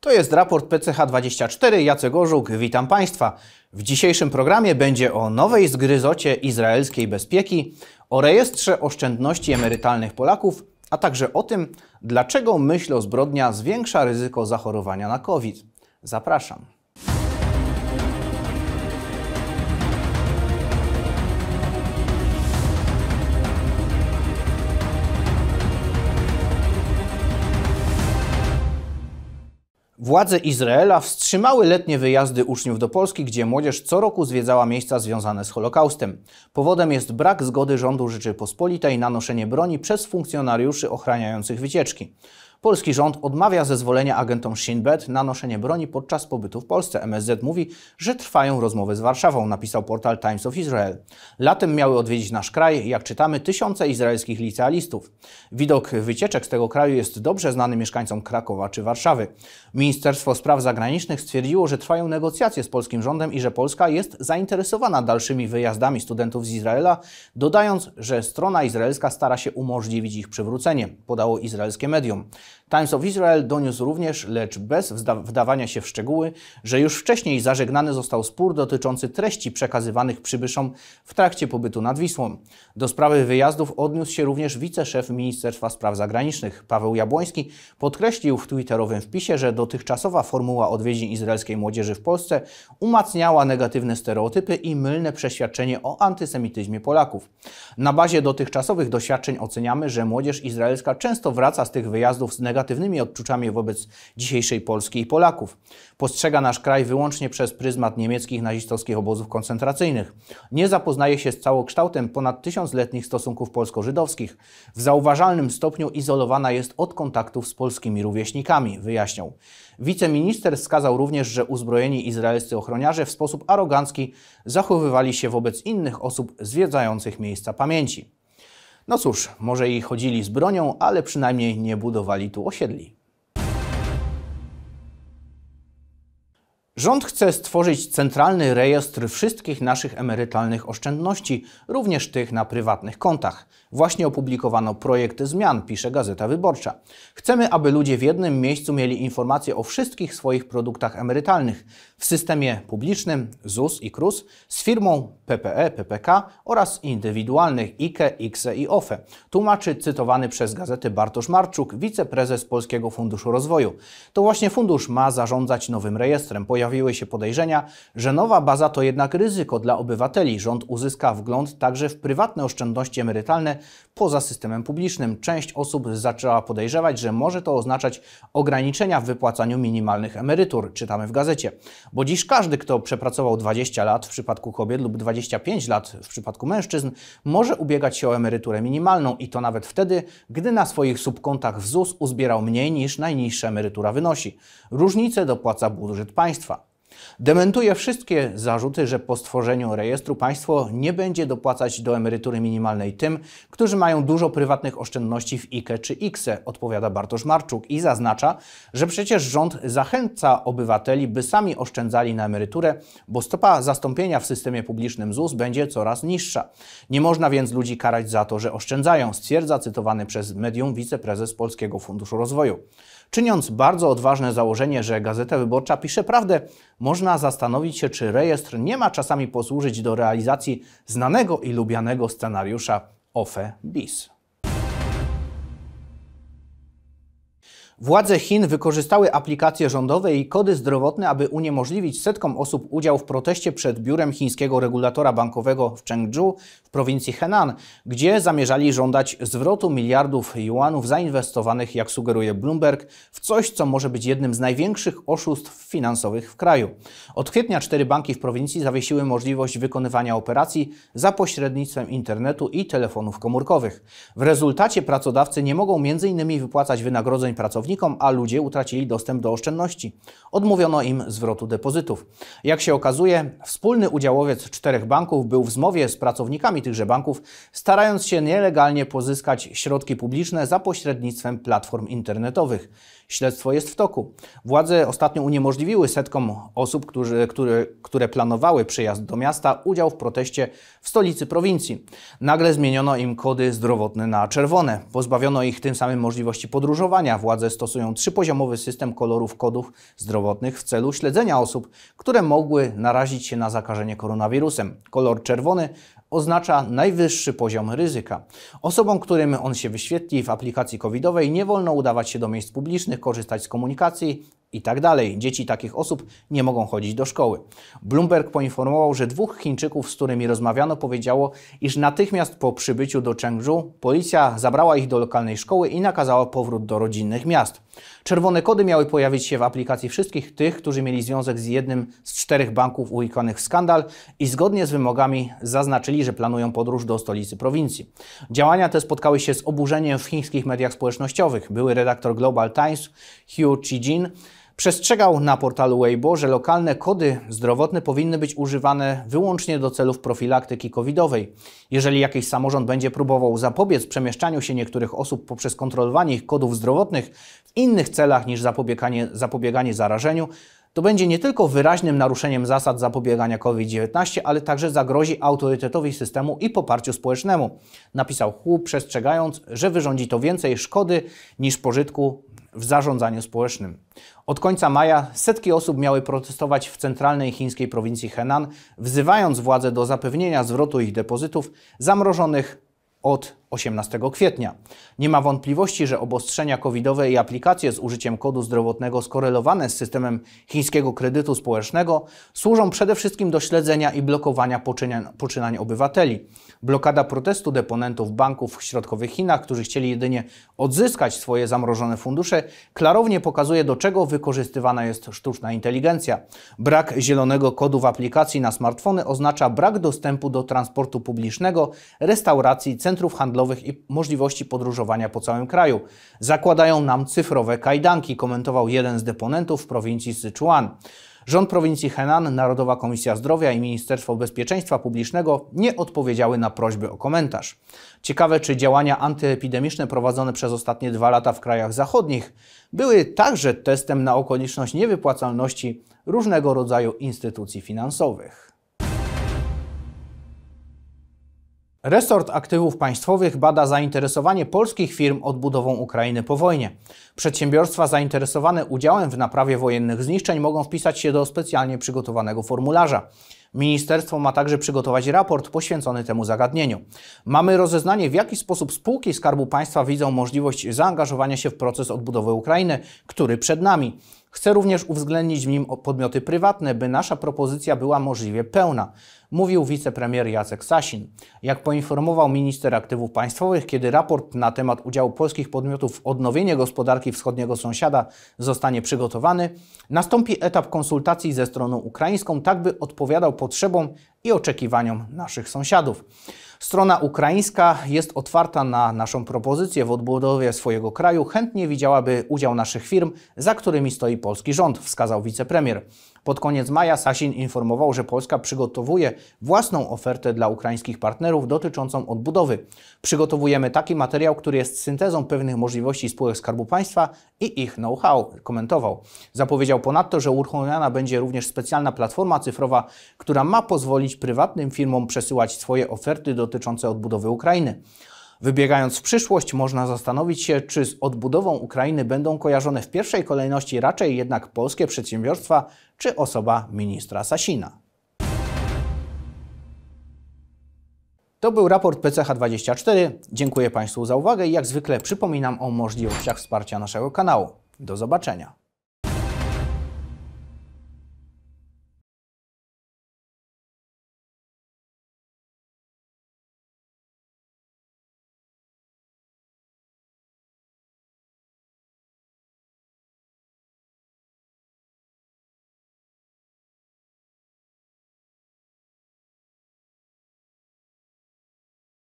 To jest raport PCH24. Jacek Orzuk, witam Państwa. W dzisiejszym programie będzie o nowej zgryzocie izraelskiej bezpieki, o rejestrze oszczędności emerytalnych Polaków, a także o tym, dlaczego myśl o zbrodnia zwiększa ryzyko zachorowania na COVID. Zapraszam. Władze Izraela wstrzymały letnie wyjazdy uczniów do Polski, gdzie młodzież co roku zwiedzała miejsca związane z Holokaustem. Powodem jest brak zgody rządu Rzeczypospolitej na noszenie broni przez funkcjonariuszy ochraniających wycieczki. Polski rząd odmawia zezwolenia agentom Shin Bet na noszenie broni podczas pobytu w Polsce. MSZ mówi, że trwają rozmowy z Warszawą, napisał portal Times of Israel. Latem miały odwiedzić nasz kraj, jak czytamy, tysiące izraelskich licealistów. Widok wycieczek z tego kraju jest dobrze znany mieszkańcom Krakowa czy Warszawy. Ministerstwo Spraw Zagranicznych stwierdziło, że trwają negocjacje z polskim rządem i że Polska jest zainteresowana dalszymi wyjazdami studentów z Izraela, dodając, że strona izraelska stara się umożliwić ich przywrócenie, podało izraelskie medium. Times of Israel doniósł również, lecz bez wdawania się w szczegóły, że już wcześniej zażegnany został spór dotyczący treści przekazywanych przybyszom w trakcie pobytu nad Wisłą. Do sprawy wyjazdów odniósł się również wiceszef Ministerstwa Spraw Zagranicznych Paweł Jabłoński. Podkreślił w twitterowym wpisie, że dotychczasowa formuła odwiedzin izraelskiej młodzieży w Polsce umacniała negatywne stereotypy i mylne przeświadczenie o antysemityzmie Polaków. Na bazie dotychczasowych doświadczeń oceniamy, że młodzież izraelska często wraca z tych wyjazdów z z negatywnymi odczuciami wobec dzisiejszej Polski i Polaków. Postrzega nasz kraj wyłącznie przez pryzmat niemieckich nazistowskich obozów koncentracyjnych. Nie zapoznaje się z całokształtem ponad tysiącletnich stosunków polsko-żydowskich. W zauważalnym stopniu izolowana jest od kontaktów z polskimi rówieśnikami, wyjaśniał. Wiceminister wskazał również, że uzbrojeni izraelscy ochroniarze w sposób arogancki zachowywali się wobec innych osób zwiedzających miejsca pamięci. No cóż, może i chodzili z bronią, ale przynajmniej nie budowali tu osiedli. Rząd chce stworzyć centralny rejestr wszystkich naszych emerytalnych oszczędności, również tych na prywatnych kontach. Właśnie opublikowano projekt zmian, pisze Gazeta Wyborcza. Chcemy, aby ludzie w jednym miejscu mieli informacje o wszystkich swoich produktach emerytalnych w systemie publicznym ZUS i KRUS z firmą PPE, PPK oraz indywidualnych IKE, IKSE i OFE, e, tłumaczy cytowany przez gazety Bartosz Marczuk, wiceprezes Polskiego Funduszu Rozwoju. To właśnie fundusz ma zarządzać nowym rejestrem. Pojawi pojawiły się podejrzenia, że nowa baza to jednak ryzyko dla obywateli. Rząd uzyska wgląd także w prywatne oszczędności emerytalne poza systemem publicznym. Część osób zaczęła podejrzewać, że może to oznaczać ograniczenia w wypłacaniu minimalnych emerytur, czytamy w gazecie. Bo dziś każdy, kto przepracował 20 lat w przypadku kobiet lub 25 lat w przypadku mężczyzn, może ubiegać się o emeryturę minimalną i to nawet wtedy, gdy na swoich subkontach w ZUS uzbierał mniej niż najniższa emerytura wynosi. Różnicę dopłaca budżet państwa. Dementuje wszystkie zarzuty, że po stworzeniu rejestru państwo nie będzie dopłacać do emerytury minimalnej tym, którzy mają dużo prywatnych oszczędności w IKE czy IKSE, odpowiada Bartosz Marczuk i zaznacza, że przecież rząd zachęca obywateli, by sami oszczędzali na emeryturę, bo stopa zastąpienia w systemie publicznym ZUS będzie coraz niższa. Nie można więc ludzi karać za to, że oszczędzają, stwierdza cytowany przez medium wiceprezes Polskiego Funduszu Rozwoju. Czyniąc bardzo odważne założenie, że Gazeta Wyborcza pisze prawdę, można zastanowić się, czy rejestr nie ma czasami posłużyć do realizacji znanego i lubianego scenariusza OFE bis. Władze Chin wykorzystały aplikacje rządowe i kody zdrowotne, aby uniemożliwić setkom osób udział w proteście przed biurem chińskiego regulatora bankowego w Chengdu w prowincji Henan, gdzie zamierzali żądać zwrotu miliardów yuanów zainwestowanych, jak sugeruje Bloomberg, w coś, co może być jednym z największych oszustw finansowych w kraju. Od kwietnia cztery banki w prowincji zawiesiły możliwość wykonywania operacji za pośrednictwem internetu i telefonów komórkowych. W rezultacie pracodawcy nie mogą m.in. wypłacać wynagrodzeń pracowników, pracownikom, a ludzie utracili dostęp do oszczędności. Odmówiono im zwrotu depozytów. Jak się okazuje, wspólny udziałowiec czterech banków był w zmowie z pracownikami tychże banków, starając się nielegalnie pozyskać środki publiczne za pośrednictwem platform internetowych. Śledztwo jest w toku. Władze ostatnio uniemożliwiły setkom osób, którzy, które, które planowały przyjazd do miasta, udział w proteście w stolicy prowincji. Nagle zmieniono im kody zdrowotne na czerwone. Pozbawiono ich tym samym możliwości podróżowania. Władze stosują trzypoziomowy system kolorów kodów zdrowotnych w celu śledzenia osób, które mogły narazić się na zakażenie koronawirusem. Kolor czerwony oznacza najwyższy poziom ryzyka. Osobom, którym on się wyświetli w aplikacji covidowej nie wolno udawać się do miejsc publicznych, korzystać z komunikacji, i tak dalej. Dzieci takich osób nie mogą chodzić do szkoły. Bloomberg poinformował, że dwóch Chińczyków, z którymi rozmawiano, powiedziało, iż natychmiast po przybyciu do Chengdu policja zabrała ich do lokalnej szkoły i nakazała powrót do rodzinnych miast. Czerwone kody miały pojawić się w aplikacji wszystkich tych, którzy mieli związek z jednym z czterech banków ułikanych w skandal i zgodnie z wymogami zaznaczyli, że planują podróż do stolicy prowincji. Działania te spotkały się z oburzeniem w chińskich mediach społecznościowych. Były redaktor Global Times Hugh Chijin Przestrzegał na portalu Weibo, że lokalne kody zdrowotne powinny być używane wyłącznie do celów profilaktyki covidowej. Jeżeli jakiś samorząd będzie próbował zapobiec przemieszczaniu się niektórych osób poprzez kontrolowanie ich kodów zdrowotnych w innych celach niż zapobieganie, zapobieganie zarażeniu, to będzie nie tylko wyraźnym naruszeniem zasad zapobiegania COVID-19, ale także zagrozi autorytetowi systemu i poparciu społecznemu. Napisał Hu, przestrzegając, że wyrządzi to więcej szkody niż pożytku w zarządzaniu społecznym. Od końca maja setki osób miały protestować w centralnej chińskiej prowincji Henan, wzywając władze do zapewnienia zwrotu ich depozytów zamrożonych od 18 kwietnia. Nie ma wątpliwości, że obostrzenia covidowe i aplikacje z użyciem kodu zdrowotnego skorelowane z systemem chińskiego kredytu społecznego służą przede wszystkim do śledzenia i blokowania poczynań, poczynań obywateli. Blokada protestu deponentów banków w środkowych Chinach, którzy chcieli jedynie odzyskać swoje zamrożone fundusze, klarownie pokazuje, do czego wykorzystywana jest sztuczna inteligencja. Brak zielonego kodu w aplikacji na smartfony oznacza brak dostępu do transportu publicznego, restauracji, centrów handlowych, handlowych i możliwości podróżowania po całym kraju. Zakładają nam cyfrowe kajdanki, komentował jeden z deponentów w prowincji Sichuan. Rząd prowincji Henan, Narodowa Komisja Zdrowia i Ministerstwo Bezpieczeństwa Publicznego nie odpowiedziały na prośby o komentarz. Ciekawe, czy działania antyepidemiczne prowadzone przez ostatnie dwa lata w krajach zachodnich były także testem na okoliczność niewypłacalności różnego rodzaju instytucji finansowych. Resort Aktywów Państwowych bada zainteresowanie polskich firm odbudową Ukrainy po wojnie. Przedsiębiorstwa zainteresowane udziałem w naprawie wojennych zniszczeń mogą wpisać się do specjalnie przygotowanego formularza. Ministerstwo ma także przygotować raport poświęcony temu zagadnieniu. Mamy rozeznanie, w jaki sposób spółki Skarbu Państwa widzą możliwość zaangażowania się w proces odbudowy Ukrainy, który przed nami. Chcę również uwzględnić w nim podmioty prywatne, by nasza propozycja była możliwie pełna, mówił wicepremier Jacek Sasin. Jak poinformował minister aktywów państwowych, kiedy raport na temat udziału polskich podmiotów w odnowieniu gospodarki wschodniego sąsiada zostanie przygotowany, nastąpi etap konsultacji ze stroną ukraińską, tak by odpowiadał potrzebom i oczekiwaniom naszych sąsiadów. Strona ukraińska jest otwarta na naszą propozycję w odbudowie swojego kraju. Chętnie widziałaby udział naszych firm, za którymi stoi polski rząd, wskazał wicepremier. Pod koniec maja Sasin informował, że Polska przygotowuje własną ofertę dla ukraińskich partnerów dotyczącą odbudowy. Przygotowujemy taki materiał, który jest syntezą pewnych możliwości spółek Skarbu Państwa i ich know-how, komentował. Zapowiedział ponadto, że uruchomiona będzie również specjalna platforma cyfrowa, która ma pozwolić prywatnym firmom przesyłać swoje oferty do dotyczące odbudowy Ukrainy. Wybiegając w przyszłość, można zastanowić się, czy z odbudową Ukrainy będą kojarzone w pierwszej kolejności raczej jednak polskie przedsiębiorstwa czy osoba ministra Sasina. To był raport PCH24. Dziękuję Państwu za uwagę i jak zwykle przypominam o możliwościach wsparcia naszego kanału. Do zobaczenia.